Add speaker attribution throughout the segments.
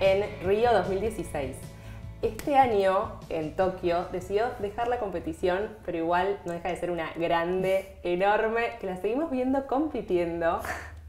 Speaker 1: en Río 2016. Este año en Tokio decidió dejar la competición, pero igual no deja de ser una grande, enorme, que la seguimos viendo compitiendo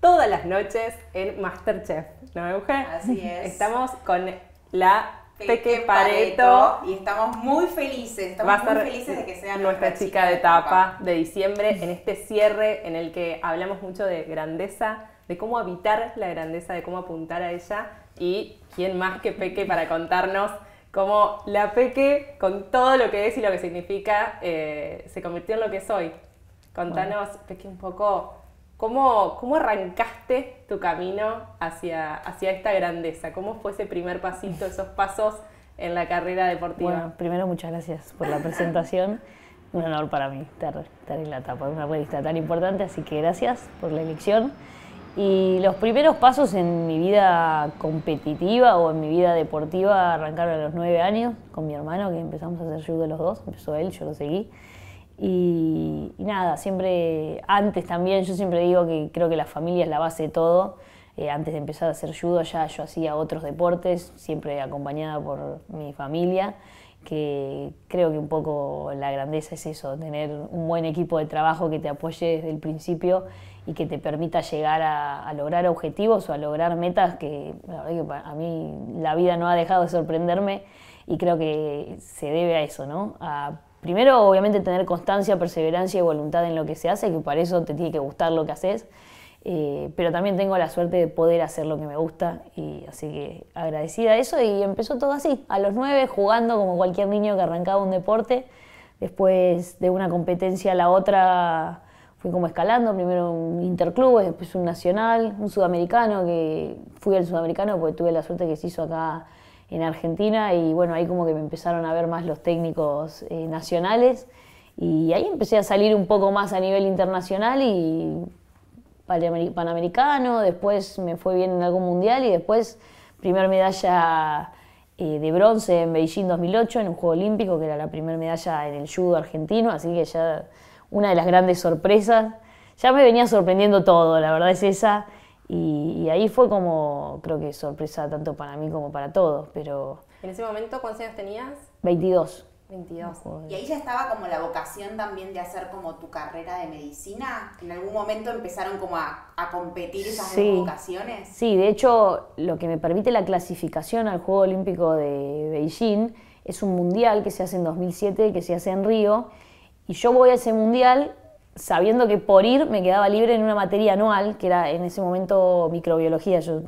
Speaker 1: todas las noches en Masterchef, ¿no, me Euge? Así es. Estamos con la Peque Pareto. Y
Speaker 2: estamos muy felices, estamos muy felices de que sea nuestra,
Speaker 1: chica de etapa de diciembre, en este cierre en el que hablamos mucho de grandeza, de cómo habitar la grandeza, de cómo apuntar a ella. Y quién más que Peque para contarnos cómo la Peque, con todo lo que es y lo que significa, eh, se convirtió en lo que es hoy. Contanos, Peque, un poco ¿Cómo, ¿Cómo, arrancaste tu camino hacia, hacia esta grandeza? ¿Cómo fue ese primer pasito, esos pasos en la carrera deportiva? Bueno,
Speaker 3: primero muchas gracias por la presentación. Un honor para mí estar, estar en la etapa de una revista tan importante, así que gracias por la elección. Y los primeros pasos en mi vida competitiva o en mi vida deportiva arrancaron a los nueve años con mi hermano, que empezamos a hacer judo los dos. Empezó él, yo lo seguí. Y, nada, siempre, antes también, yo siempre digo que creo que la familia es la base de todo. Eh, antes de empezar a hacer judo ya yo hacía otros deportes, siempre acompañada por mi familia, que creo que un poco la grandeza es eso, tener un buen equipo de trabajo que te apoye desde el principio y que te permita llegar a, lograr objetivos o a lograr metas que, la verdad que a mí la vida no ha dejado de sorprenderme y creo que se debe a eso, ¿no? A, primero, obviamente, tener constancia, perseverancia y voluntad en lo que se hace, que para eso te tiene que gustar lo que haces. Eh, pero también tengo la suerte de poder hacer lo que me gusta y así que agradecida a eso y empezó todo así, a los nueve jugando como cualquier niño que arrancaba un deporte, después de una competencia a la otra fui como escalando, primero un interclub, después un nacional, un sudamericano, que fui al sudamericano porque tuve la suerte que se hizo acá en Argentina y bueno, ahí como que me empezaron a ver más los técnicos eh, nacionales y ahí empecé a salir un poco más a nivel internacional y panamericano, después me fue bien en algún mundial y después primer medalla eh, de bronce en Beijing 2008 en un Juego Olímpico, que era la primera medalla en el judo argentino, así que ya una de las grandes sorpresas. Ya me venía sorprendiendo todo, la verdad es esa. Y, ahí fue como, creo que sorpresa tanto para mí como para todos, pero...
Speaker 1: ¿En ese momento cuántos años tenías?
Speaker 3: 22. 22. Eh. ¿Y
Speaker 2: ahí ya estaba como la vocación también de hacer como tu carrera de medicina? ¿En algún momento empezaron como a, competir esas sí. vocaciones? Sí,
Speaker 3: de hecho, lo que me permite la clasificación al Juego Olímpico de Beijing es un mundial que se hace en 2007, que se hace en Río, y yo voy a ese mundial sabiendo que por ir me quedaba libre en una materia anual, que era en ese momento microbiología, yo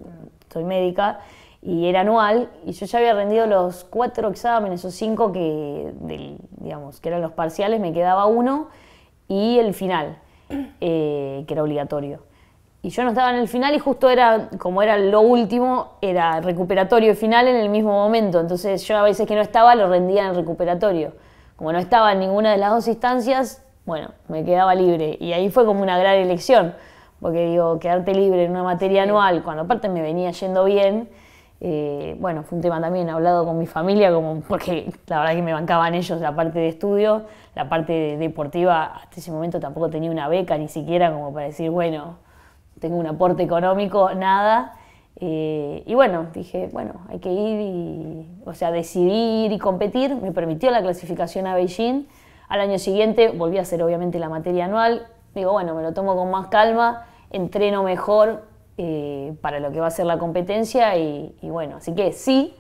Speaker 3: soy médica, y era anual, y yo ya había rendido los cuatro exámenes o cinco que, del, digamos, que eran los parciales, me quedaba uno, y el final, eh, que era obligatorio. Y yo no estaba en el final y justo era, como era lo último, era recuperatorio y final en el mismo momento. Entonces yo a veces que no estaba lo rendía en recuperatorio. Como no estaba en ninguna de las dos instancias, bueno, me quedaba libre. Y ahí fue como una gran elección, porque digo, quedarte libre en una materia anual, cuando aparte me venía yendo bien, eh, bueno, fue un tema también hablado con mi familia, como porque la verdad que me bancaban ellos la parte de estudio, la parte deportiva, hasta ese momento tampoco tenía una beca ni siquiera como para decir, bueno, tengo un aporte económico, nada. Eh, y bueno, dije, bueno, hay que ir y, o sea, decidir y competir, me permitió la clasificación a Beijing al año siguiente volví a hacer obviamente la materia anual. Digo, bueno, me lo tomo con más calma, entreno mejor eh, para lo que va a ser la competencia y, bueno, así que sí,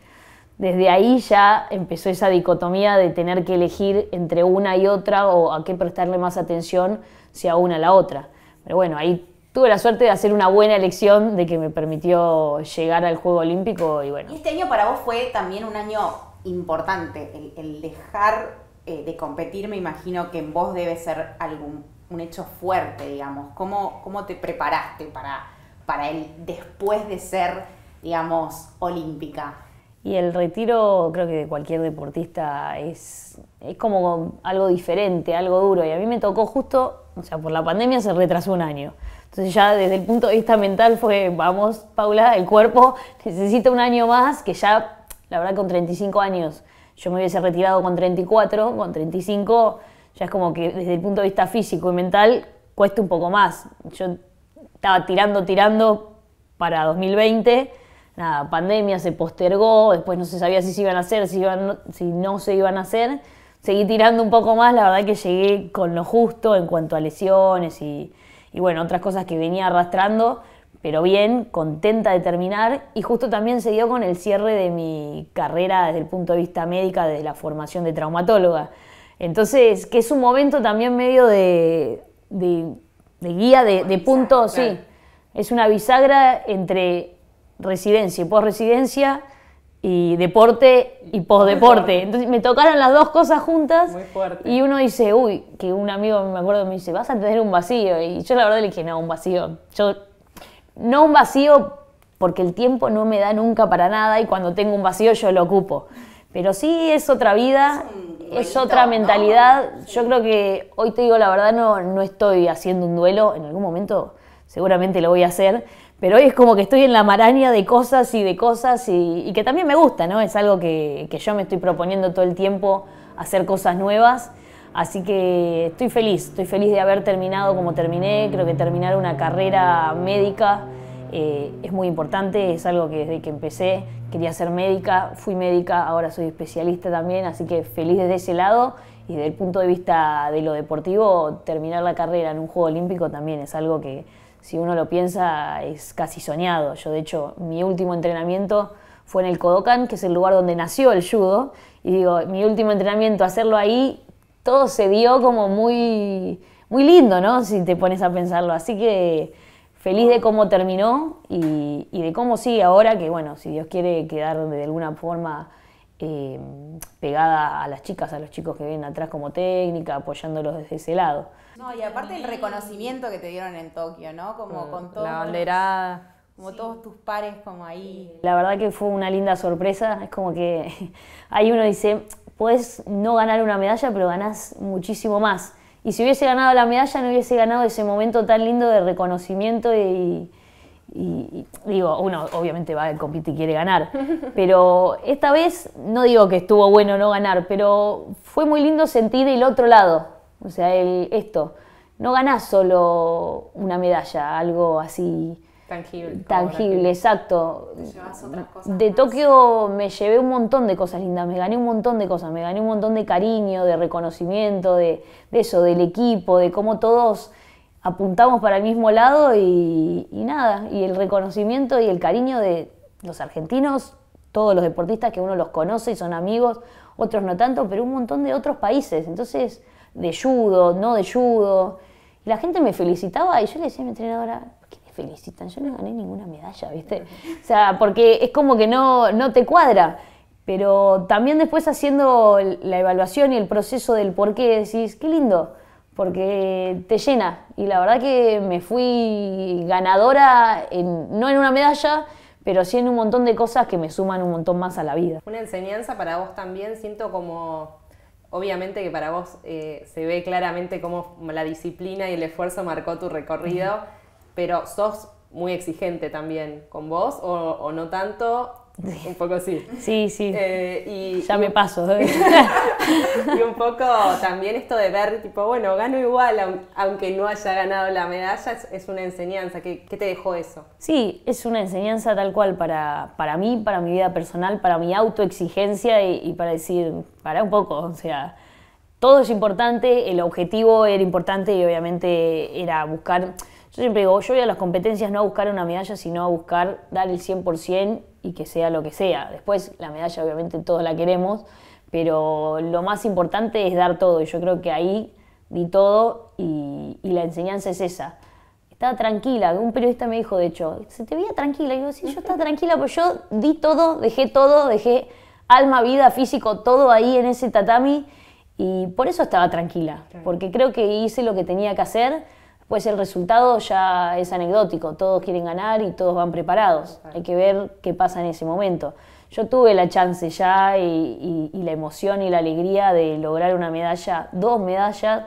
Speaker 3: desde ahí ya empezó esa dicotomía de tener que elegir entre una y otra o a qué prestarle más atención, si a una a la otra. Pero bueno, ahí tuve la suerte de hacer una buena elección de que me permitió llegar al Juego Olímpico y bueno.
Speaker 2: este año para vos fue también un año importante, el dejar eh, de competir, me imagino que en vos debe ser algún un hecho fuerte, digamos. ¿Cómo, te preparaste para, para el después de ser, digamos, olímpica?
Speaker 3: Y el retiro, creo que de cualquier deportista es, es como algo diferente, algo duro. Y a mí me tocó justo, o sea, por la pandemia se retrasó un año. Entonces ya desde el punto de vista mental fue, vamos, Paula, el cuerpo necesita un año más, que ya, la verdad, con 35 años yo me hubiese retirado con 34, con 35, ya es como que desde el punto de vista físico y mental cuesta un poco más. Yo estaba tirando, tirando para 2020, la pandemia se postergó, después no se sabía si se iban a hacer, si, iban, si no se iban a hacer. Seguí tirando un poco más, la verdad que llegué con lo justo en cuanto a lesiones y, y bueno, otras cosas que venía arrastrando pero bien, contenta de terminar y justo también se dio con el cierre de mi carrera desde el punto de vista médica, de la formación de traumatóloga. Entonces, que es un momento también medio de, guía, de, punto, sí, es una bisagra entre residencia y posresidencia y deporte y posdeporte. Entonces me tocaron las dos cosas juntas. Y uno dice, uy, que un amigo me acuerdo me dice, vas a tener un vacío. Y yo la verdad le dije, no, un vacío no un vacío porque el tiempo no me da nunca para nada y cuando tengo un vacío yo lo ocupo. Pero sí es otra vida, es, otra mentalidad. Yo creo que hoy te digo la verdad, no, estoy haciendo un duelo, en algún momento seguramente lo voy a hacer, pero hoy es como que estoy en la maraña de cosas y de cosas y, que también me gusta, ¿no? Es algo que yo me estoy proponiendo todo el tiempo, hacer cosas nuevas. Así que estoy feliz, estoy feliz de haber terminado como terminé. Creo que terminar una carrera médica eh, es muy importante, es algo que desde que empecé quería ser médica, fui médica, ahora soy especialista también, así que feliz desde ese lado. Y desde el punto de vista de lo deportivo, terminar la carrera en un Juego Olímpico también es algo que, si uno lo piensa, es casi soñado. Yo, de hecho, mi último entrenamiento fue en el Kodokan, que es el lugar donde nació el judo, y digo, mi último entrenamiento, hacerlo ahí todo se dio como muy, muy lindo, ¿no? Si te pones a pensarlo. Así que feliz de cómo terminó y, de cómo sigue ahora, que bueno, si Dios quiere quedar de alguna forma eh, pegada a las chicas, a los chicos que vienen atrás como técnica, apoyándolos desde ese lado.
Speaker 2: No, y aparte el reconocimiento que te dieron en Tokio, ¿no? Como mm, con todo. La banderada como todos tus pares como
Speaker 3: ahí. La verdad que fue una linda sorpresa, es como que ahí uno dice, puedes no ganar una medalla, pero ganás muchísimo más. Y si hubiese ganado la medalla, no hubiese ganado ese momento tan lindo de reconocimiento y, digo, uno obviamente va al compite y quiere ganar, pero esta vez no digo que estuvo bueno no ganar, pero fue muy lindo sentir el otro lado, o sea, el, esto, no ganás solo una medalla, algo así Tangible. Tangible, exacto. Mm, de Tokio me llevé un montón de cosas lindas, me gané un montón de cosas, me gané un montón de cariño, de reconocimiento, de, eso, del equipo, de cómo todos apuntamos para el mismo lado y, nada, y el reconocimiento y el cariño de los argentinos, todos los deportistas que uno los conoce y son amigos, otros no tanto, pero un montón de otros países, entonces de judo, no de judo. Y la gente me felicitaba y yo le decía a mi entrenadora, felicitan. Yo no gané ninguna medalla, ¿viste? O sea, porque es como que no, no te cuadra. Pero también después haciendo la evaluación y el proceso del por qué decís, qué lindo, porque te llena. Y la verdad que me fui ganadora, no en una medalla, pero sí en un montón de cosas que me suman un montón más a la vida.
Speaker 1: Una enseñanza para vos también, siento como, obviamente que para vos eh, se ve claramente cómo la disciplina y el esfuerzo marcó tu recorrido pero sos muy exigente también con vos o, no tanto. Un poco sí. Sí, sí. Eh, y, ya me paso. ¿eh? y un poco también esto de ver, tipo, bueno, gano igual, aunque no haya ganado la medalla, es, una enseñanza. ¿Qué, te dejó eso?
Speaker 3: Sí, es una enseñanza tal cual para, para mí, para mi vida personal, para mi autoexigencia y, y para decir, para un poco, o sea, todo es importante, el objetivo era importante y obviamente era buscar yo siempre digo, yo voy a las competencias no a buscar una medalla, sino a buscar dar el 100% y que sea lo que sea. Después, la medalla obviamente todos la queremos, pero lo más importante es dar todo. Y yo creo que ahí di todo y, la enseñanza es esa. Estaba tranquila, un periodista me dijo, de hecho, se te veía tranquila. Y decía, sí, yo estaba tranquila, pues yo di todo, dejé todo, dejé alma, vida, físico, todo ahí en ese tatami. Y por eso estaba tranquila, porque creo que hice lo que tenía que hacer pues el resultado ya es anecdótico, todos quieren ganar y todos van preparados. Hay que ver qué pasa en ese momento. Yo tuve la chance ya y, la emoción y la alegría de lograr una medalla, dos medallas,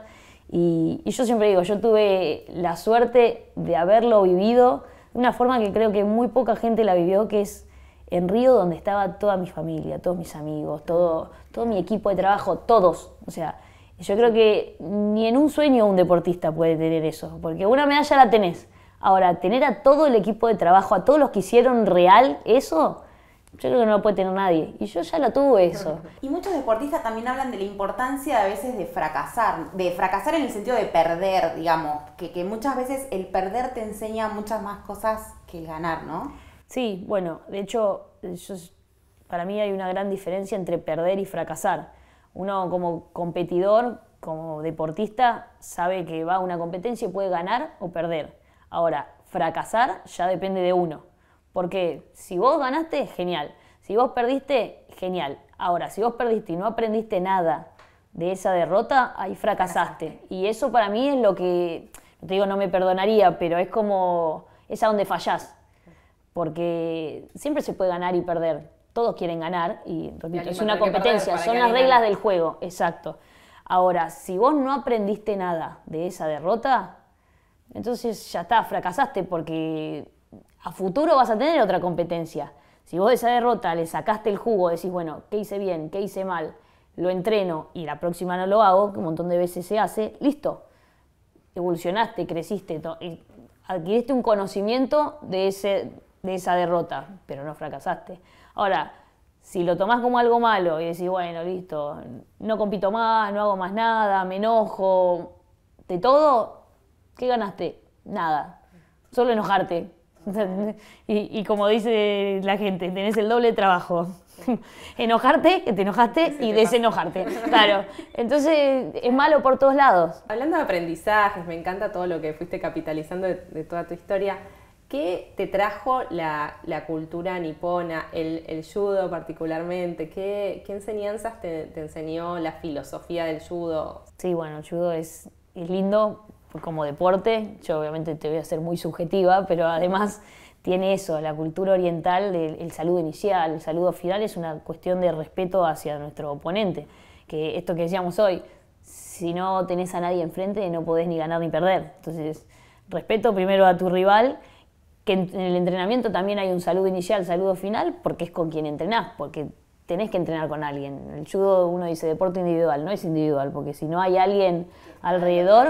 Speaker 3: y, y, yo siempre digo, yo tuve la suerte de haberlo vivido de una forma que creo que muy poca gente la vivió, que es en Río donde estaba toda mi familia, todos mis amigos, todo, todo mi equipo de trabajo, todos. O sea, yo creo que ni en un sueño un deportista puede tener eso, porque una medalla la tenés. Ahora, tener a todo el equipo de trabajo, a todos los que hicieron real eso, yo creo que no lo puede tener nadie. Y yo ya lo tuve eso.
Speaker 2: Y muchos deportistas también hablan de la importancia a veces de fracasar, de fracasar en el sentido de perder, digamos, que,
Speaker 3: muchas veces el perder te enseña muchas más cosas que el ganar, ¿no? Sí, bueno, de hecho, para mí hay una gran diferencia entre perder y fracasar. Uno como competidor, como deportista, sabe que va a una competencia y puede ganar o perder. Ahora, fracasar ya depende de uno. Porque si vos ganaste, genial. Si vos perdiste, genial. Ahora, si vos perdiste y no aprendiste nada de esa derrota, ahí fracasaste. Y eso para mí es lo que, te digo no me perdonaría, pero es como, es a donde fallás. Porque siempre se puede ganar y perder todos quieren ganar y repito, es una competencia, son las reglas del juego, exacto. Ahora, si vos no aprendiste nada de esa derrota, entonces ya está, fracasaste porque a futuro vas a tener otra competencia. Si vos de esa derrota le sacaste el jugo, decís, bueno, ¿qué hice bien? ¿Qué hice mal? Lo entreno y la próxima no lo hago, que un montón de veces se hace, listo. Evolucionaste, creciste, adquiriste un conocimiento de, ese, de esa derrota, pero no fracasaste. Ahora, si lo tomás como algo malo y decís, bueno, listo, no compito más, no hago más nada, me enojo, de todo, ¿qué ganaste? Nada, solo enojarte. Y, como dice la gente, tenés el doble trabajo. Enojarte, que te enojaste y desenojarte. Claro. Entonces es malo por todos lados. Hablando de aprendizajes, me encanta todo lo que
Speaker 1: fuiste capitalizando de toda tu historia. ¿Qué te trajo la, cultura nipona, el, judo particularmente? ¿Qué, enseñanzas te, enseñó la
Speaker 3: filosofía del judo? Sí, bueno, el judo es, lindo como deporte. Yo obviamente te voy a ser muy subjetiva, pero además tiene eso, la cultura oriental, del saludo inicial, el saludo final es una cuestión de respeto hacia nuestro oponente. Que esto que decíamos hoy, si no tenés a nadie enfrente no podés ni ganar ni perder. Entonces, respeto primero a tu rival que en, el entrenamiento también hay un saludo inicial, saludo final, porque es con quien entrenás, porque tenés que entrenar con alguien. El judo uno dice deporte individual, no es individual, porque si no hay alguien alrededor,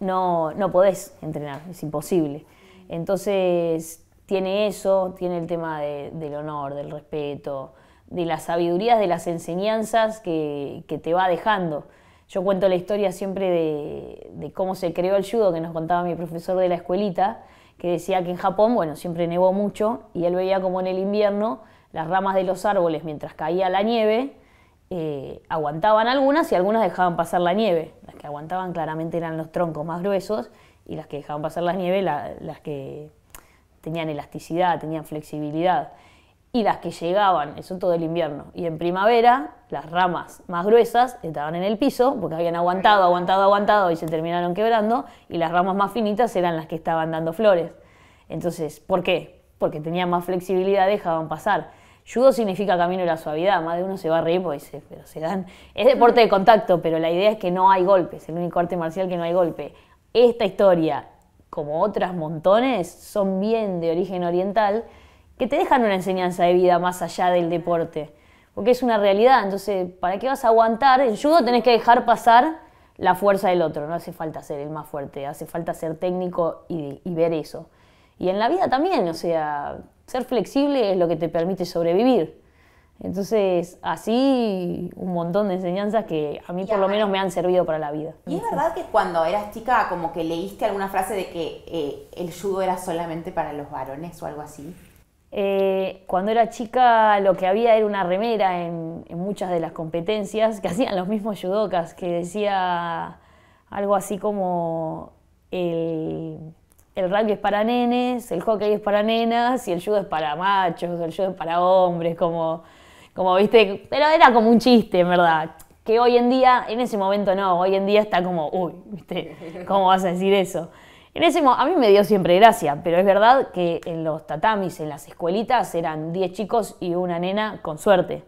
Speaker 3: no, podés entrenar, es imposible. Entonces tiene eso, tiene el tema del honor, del respeto, de las sabidurías, de las enseñanzas que, te va dejando. Yo cuento la historia siempre de, de, cómo se creó el judo que nos contaba mi profesor de la escuelita, que decía que en Japón, bueno, siempre nevó mucho y él veía como en el invierno las ramas de los árboles mientras caía la nieve eh, aguantaban algunas y algunas dejaban pasar la nieve. Las que aguantaban claramente eran los troncos más gruesos y las que dejaban pasar la nieve las que tenían elasticidad, tenían flexibilidad y las que llegaban, eso todo el invierno. Y en primavera, las ramas más gruesas estaban en el piso, porque habían aguantado, aguantado, aguantado y se terminaron quebrando, y las ramas más finitas eran las que estaban dando flores. Entonces, ¿por qué? Porque tenían más flexibilidad, dejaban pasar. Judo significa camino de la suavidad, más de uno se va a reír porque pero se dan... Es deporte de contacto, pero la idea es que no hay golpes, el único arte marcial que no hay golpe. Esta historia, como otras montones, son bien de origen oriental, que te dejan una enseñanza de vida más allá del deporte, porque es una realidad. Entonces, ¿para qué vas a aguantar? En judo tenés que dejar pasar la fuerza del otro, no hace falta ser el más fuerte, hace falta ser técnico y, ver eso. Y en la vida también, o sea, ser flexible es lo que te permite sobrevivir. Entonces, así un montón de enseñanzas que a mí por lo menos me han servido para la vida. ¿Y es verdad
Speaker 2: que cuando eras chica como que leíste alguna frase de que eh, el judo era solamente para los varones o algo así?
Speaker 3: Eh, cuando era chica lo que había era una remera en, muchas de las competencias que hacían los mismos yudocas que decía algo así como el, rugby es para nenes, el hockey es para nenas y el judo es para machos, el judo es para hombres, como, viste, pero era como un chiste, en verdad. Que hoy en día, en ese momento no, hoy en día está como, uy, ¿Cómo vas a decir eso? En ese a mí me dio siempre gracia, pero es verdad que en los tatamis, en las escuelitas, eran 10 chicos y una nena con suerte.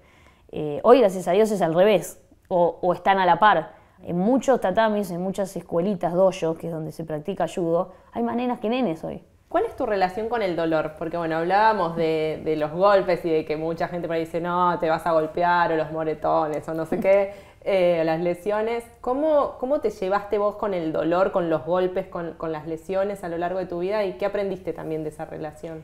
Speaker 3: Eh, hoy, gracias a Dios, es al revés, o, están a la par. En muchos tatamis, en muchas escuelitas dojo, que es donde se practica judo, hay más nenas que nenes hoy.
Speaker 1: ¿Cuál es tu relación con el dolor? Porque bueno, hablábamos de, los golpes y de que mucha gente me dice, no, te vas a golpear, o los moretones, o no sé qué. Eh, las lesiones. ¿Cómo, ¿Cómo te llevaste vos con el dolor, con los golpes, con, las lesiones a lo largo de tu vida y qué aprendiste también de esa relación?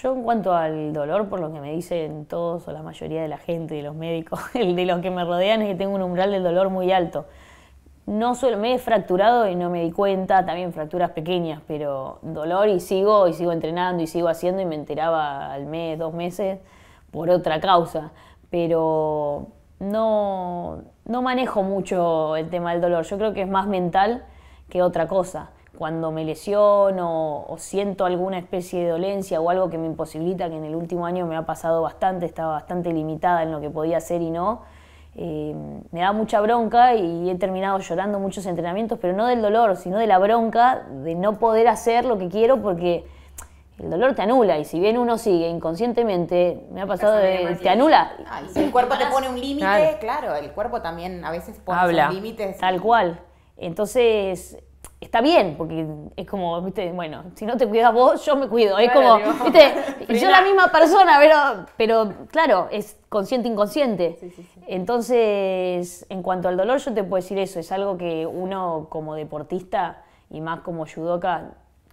Speaker 3: Yo en cuanto al dolor, por lo que me dicen todos o la mayoría de la gente, de los médicos, el de los que me rodean, es que tengo un umbral del dolor muy alto. No solo me he fracturado y no me di cuenta, también fracturas pequeñas, pero dolor y sigo y sigo entrenando y sigo haciendo y me enteraba al mes, dos meses por otra causa. Pero no, no manejo mucho el tema del dolor. Yo creo que es más mental que otra cosa. Cuando me lesiono o siento alguna especie de dolencia o algo que me imposibilita, que en el último año me ha pasado bastante, estaba bastante limitada en lo que podía hacer y no, eh, me da mucha bronca y he terminado llorando muchos entrenamientos, pero no del dolor, sino de la bronca de no poder hacer lo que quiero porque el dolor te anula y si bien uno sigue inconscientemente, me ha pasado de, te anula. si el cuerpo
Speaker 2: te pone un límite, claro. el cuerpo también a
Speaker 3: veces pone límites. Tal cual. Entonces, está bien, porque es como, viste, bueno, si no te cuidas vos, yo me cuido. es como, viste, yo la misma persona, pero, pero claro, es consciente, inconsciente. Entonces, en cuanto al dolor, yo te puedo decir eso, es algo que uno como deportista y más como judoka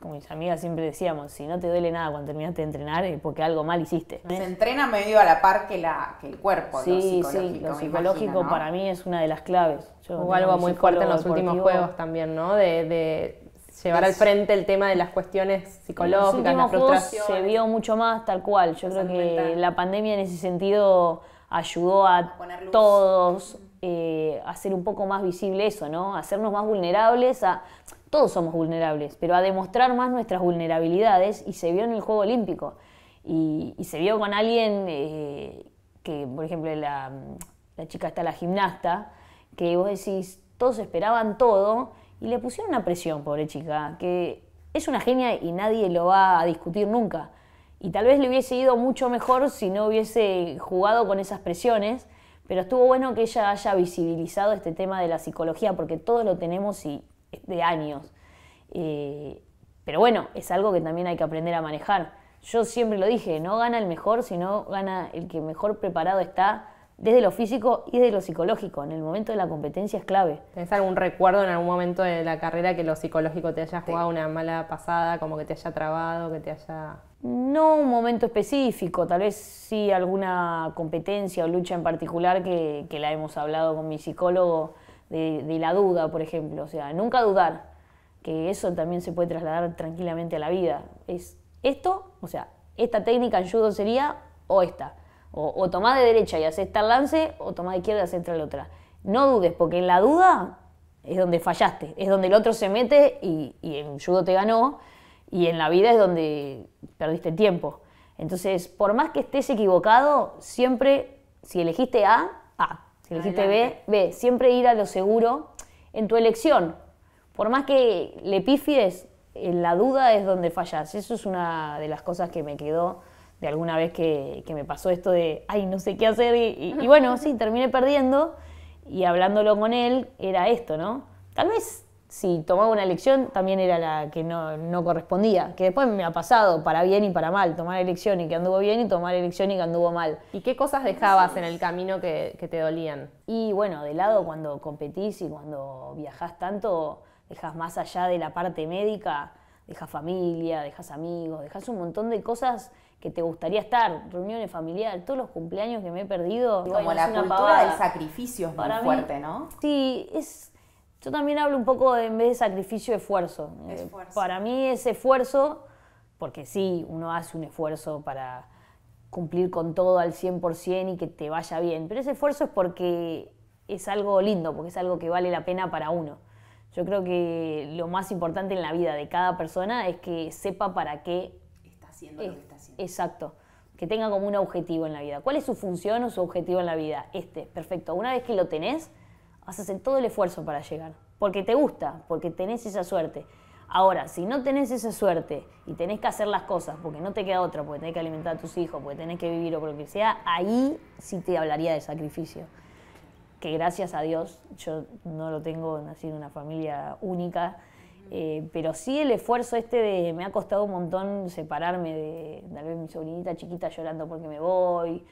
Speaker 3: mis amigas siempre decíamos, si no te duele nada cuando terminaste de entrenar es porque algo mal hiciste. Se entrena
Speaker 2: medio a la par que, la, el cuerpo, sí, psicológico. Sí, lo psicológico para
Speaker 3: mí es una de las
Speaker 1: claves. Hubo algo muy fuerte en los últimos juegos también, ¿no? De, llevar al frente el tema de las cuestiones psicológicas, la Se
Speaker 3: vio mucho más tal cual. Yo creo que la pandemia en ese sentido ayudó a, todos eh, a hacer un poco más visible eso, ¿no? hacernos más vulnerables, a todos somos vulnerables, pero a demostrar más nuestras vulnerabilidades y se vio en el Juego Olímpico. Y, se vio con alguien eh, que, por ejemplo, la, chica está la gimnasta, que vos decís, todos esperaban todo y le pusieron una presión, pobre chica, que es una genia y nadie lo va a discutir nunca. Y tal vez le hubiese ido mucho mejor si no hubiese jugado con esas presiones, pero estuvo bueno que ella haya visibilizado este tema de la psicología, porque todos lo tenemos y de años. Eh, pero bueno, es algo que también hay que aprender a manejar. Yo siempre lo dije, no gana el mejor, sino gana el que mejor preparado está desde lo físico y desde lo psicológico. En el momento de la competencia es clave. ¿Tenés algún recuerdo en algún momento de la carrera que lo psicológico te haya jugado una
Speaker 1: mala pasada, como que te haya trabado, que te haya...
Speaker 3: No un momento específico, tal vez sí alguna competencia o lucha en particular que, que la hemos hablado con mi psicólogo de, la duda, por ejemplo. O sea, nunca dudar, que eso también se puede trasladar tranquilamente a la vida. Es esto, o sea, esta técnica en judo sería o esta. O, o tomás de derecha y haces este tal lance, o tomás de izquierda y haces otra. No dudes, porque en la duda es donde fallaste, es donde el otro se mete y, y en judo te ganó, y en la vida es donde perdiste tiempo. Entonces, por más que estés equivocado, siempre, si elegiste A, si elegiste ve, ve siempre ir a lo seguro en tu elección. Por más que le pifies, en eh, la duda es donde fallas. Eso es una de las cosas que me quedó de alguna vez que, me pasó esto de, ay, no sé qué hacer. y bueno, sí, terminé perdiendo y hablándolo con él era esto, ¿no? Tal vez si tomaba una elección, también era la que no, correspondía. Que después me ha pasado, para bien y para mal, tomar elección y que anduvo bien y tomar elección y que anduvo mal. ¿Y qué cosas dejabas en el camino que, te dolían? Y bueno, de lado cuando competís y cuando viajás tanto, dejas más allá de la parte médica, dejas familia, dejas amigos, dejas un montón de cosas que te gustaría estar, reuniones familiares, todos los cumpleaños que me he perdido. Como la cultura del sacrificio es muy fuerte, ¿no? Sí, es yo también hablo un poco en vez de sacrificio, esfuerzo. Eh, esfuerzo. para mí ese esfuerzo, porque sí, uno hace un esfuerzo para cumplir con todo al 100% y que te vaya bien, pero ese esfuerzo es porque es algo lindo, porque es algo que vale la pena para uno. Yo creo que lo más importante en la vida de cada persona es que sepa para qué está haciendo lo que está haciendo. Exacto. Que tenga como un objetivo en la vida. ¿Cuál es su función o su objetivo en la vida? Este, perfecto. Una vez que lo tenés, hacer todo el esfuerzo para llegar, porque te gusta, porque tenés esa suerte. Ahora, si no tenés esa suerte y tenés que hacer las cosas porque no te queda otra, porque tenés que alimentar a tus hijos, porque tenés que vivir o por lo que sea, ahí sí te hablaría de sacrificio. Que gracias a Dios yo no lo tengo, nací en una familia única, eh, pero sí el esfuerzo este de, me ha costado un montón separarme de tal mi sobrinita chiquita llorando porque me voy,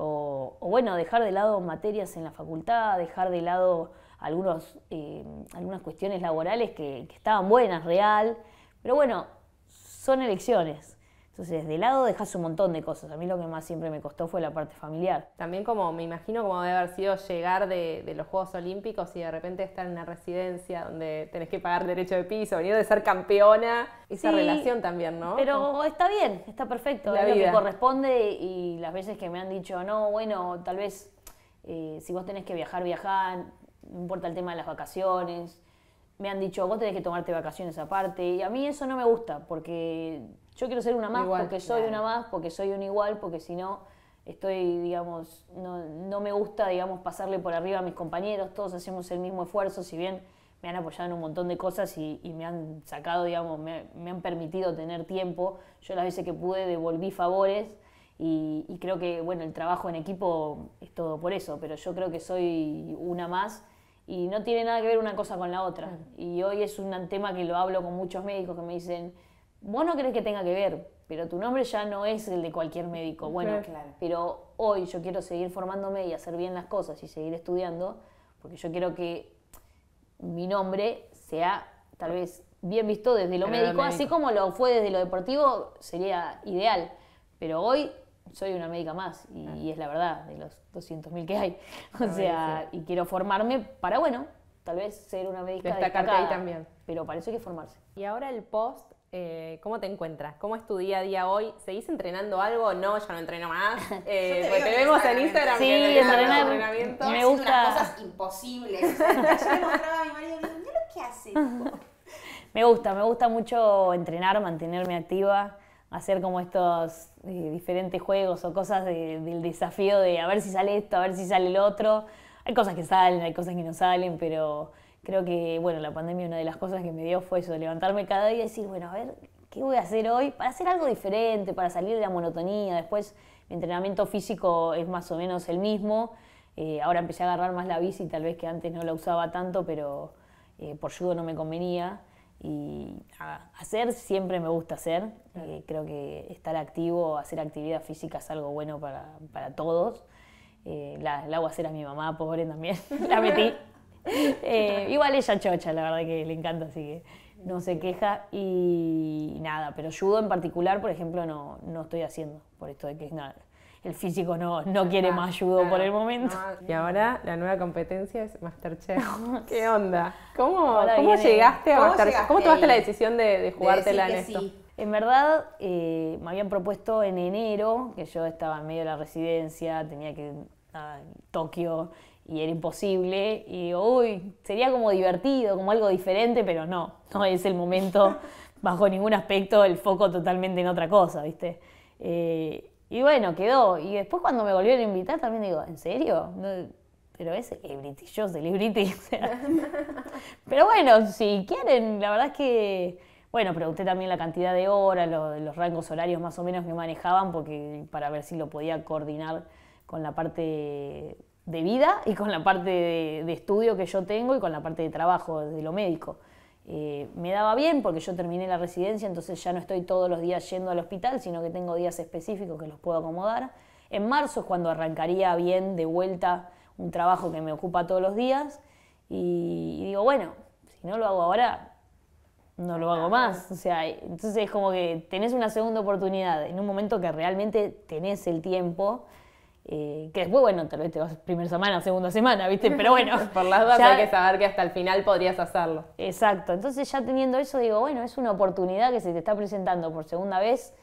Speaker 3: o, bueno, dejar de lado materias en la facultad, dejar de lado algunos, eh, algunas cuestiones laborales que estaban buenas, real, pero bueno, son elecciones. Entonces, de lado dejas un montón de cosas. A mí lo que más siempre me costó fue la parte familiar. También como me imagino como debe haber sido llegar de, los Juegos
Speaker 1: Olímpicos y de repente estar en una residencia donde tenés que pagar derecho de piso, venir de ser campeona, esa relación
Speaker 3: también, ¿no? Pero está bien, está perfecto, es lo que corresponde y las veces que me han dicho, no, bueno, tal vez eh, si vos tenés que viajar, viajar, no importa el tema de las vacaciones. Me han dicho, vos tenés que tomarte vacaciones aparte y a mí eso no me gusta porque yo quiero ser una más porque soy una más, porque soy un igual, porque si no estoy, digamos, no, me gusta, digamos, pasarle por arriba a mis compañeros, todos hacemos el mismo esfuerzo, si bien me han apoyado en un montón de cosas y, me han sacado, digamos, me, me, han permitido tener tiempo, yo las veces que pude devolví favores y, y creo que, bueno, el trabajo en equipo es todo por eso, pero yo creo que soy una más y no tiene nada que ver una cosa con la otra. Y hoy es un tema que lo hablo con muchos médicos que me dicen, Vos no crees que tenga que ver, pero tu nombre ya no es el de cualquier médico. Bueno, pero hoy yo quiero seguir formándome y hacer bien las cosas y seguir estudiando, porque yo quiero que mi nombre sea tal vez bien visto desde lo médico, así como lo fue desde lo deportivo, sería ideal. Pero hoy soy una médica más y, es la verdad de los 200.000 que hay. O sea, y quiero formarme para, bueno, tal vez ser una médica destacada. Ahí también. Pero para eso hay que formarse. Y ahora el post
Speaker 1: eh, ¿Cómo te encuentras? ¿Cómo es tu día a día hoy? ¿Seguís entrenando algo? No, yo no entreno más.
Speaker 3: Eh, te vemos en Instagram. Sí, entrenamiento. Me gusta. Unas cosas imposibles.
Speaker 2: yo a mi marido, mira lo que hace.
Speaker 3: me gusta, me gusta mucho entrenar, mantenerme activa, hacer como estos eh, diferentes juegos o cosas del desafío de a ver si sale esto, a ver si sale el otro. Hay cosas que salen, hay cosas que no salen, pero creo que, bueno, la pandemia una de las cosas que me dio fue eso, de levantarme cada día y decir, bueno, a ver, ¿qué voy a hacer hoy? Para hacer algo diferente, para salir de la monotonía. Después mi entrenamiento físico es más o menos el mismo. Eh, ahora empecé a agarrar más la bici, tal vez que antes no la usaba tanto, pero eh, por judo no me convenía. Y hacer siempre me gusta hacer. Eh, creo que estar activo, hacer actividad física es algo bueno para, todos. la, la a hacer a mi mamá, pobre también. la metí. Eh, igual ella chocha, la verdad que le encanta, así que no se queja y nada, pero judo en particular, por ejemplo, no, no estoy haciendo por esto de que el físico no, no quiere más judo por el momento. Y ahora la nueva competencia es Masterchef. ¿Qué onda? ¿Cómo, llegaste a Masterchef? ¿Cómo tomaste la decisión de, jugártela en esto? Sí. En verdad, eh, me habían propuesto en enero, que yo estaba en medio de la residencia, tenía que ir a Tokio y era imposible. Y digo, uy, sería como divertido, como algo diferente, pero no, no es el momento, bajo ningún aspecto, el foco totalmente en otra cosa, ¿viste? Eh, y bueno, quedó. Y después cuando me volvieron a invitar también digo, ¿en serio? pero es celebrity, yo celebrity. pero bueno, si quieren, la verdad es que... Bueno, pregunté también la cantidad de horas, los, los rangos horarios más o menos que manejaban, porque para ver si lo podía coordinar con la parte de vida y con la parte de, estudio que yo tengo y con la parte de trabajo, de lo médico. Eh, me daba bien porque yo terminé la residencia, entonces ya no estoy todos los días yendo al hospital, sino que tengo días específicos que los puedo acomodar. En marzo es cuando arrancaría bien de vuelta un trabajo que me ocupa todos los días y, digo, bueno, si no lo hago ahora, no lo hago más. O sea, entonces es como que tenés una segunda oportunidad en un momento que realmente tenés el tiempo eh, que después, bueno, tal vez te vas primera semana, segunda semana, ¿viste? Pero bueno. Por las dos hay que saber que hasta el final podrías hacerlo. Exacto. Entonces, ya teniendo eso, digo, bueno, es una oportunidad que se te está presentando por segunda vez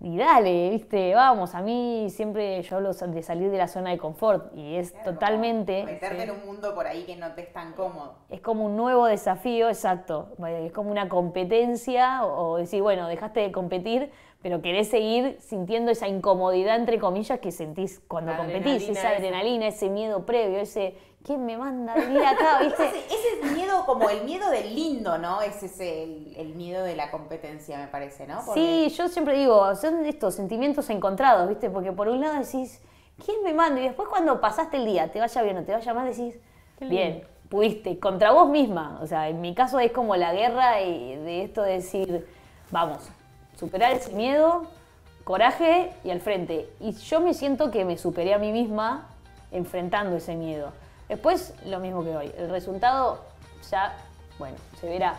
Speaker 3: y dale, viste, vamos, a mí siempre yo hablo de salir de la zona de confort y es totalmente... Meterte en un
Speaker 2: mundo por ahí que no te es tan cómodo.
Speaker 3: Es como un nuevo desafío, exacto, es como una competencia o, decir, bueno, dejaste de competir, pero querés seguir sintiendo esa incomodidad, entre comillas, que sentís cuando competís, esa adrenalina, ese miedo previo, ese, ¿quién me manda a acá? ¿viste?
Speaker 2: Ese, miedo, como el miedo del lindo, ¿no? Ese es el, miedo de la competencia, me parece, ¿no? Sí,
Speaker 3: yo siempre digo, son estos sentimientos encontrados, ¿viste? Porque por un lado decís, ¿quién me manda? Y después cuando pasaste el día, te vaya bien o te vaya mal, decís, bien, pudiste, contra vos misma. O sea, en mi caso es como la guerra de esto de decir, vamos, superar ese miedo, coraje y al frente. Y yo me siento que me superé a mí misma enfrentando ese miedo. Después, lo mismo que hoy. El resultado ya, bueno, se verá.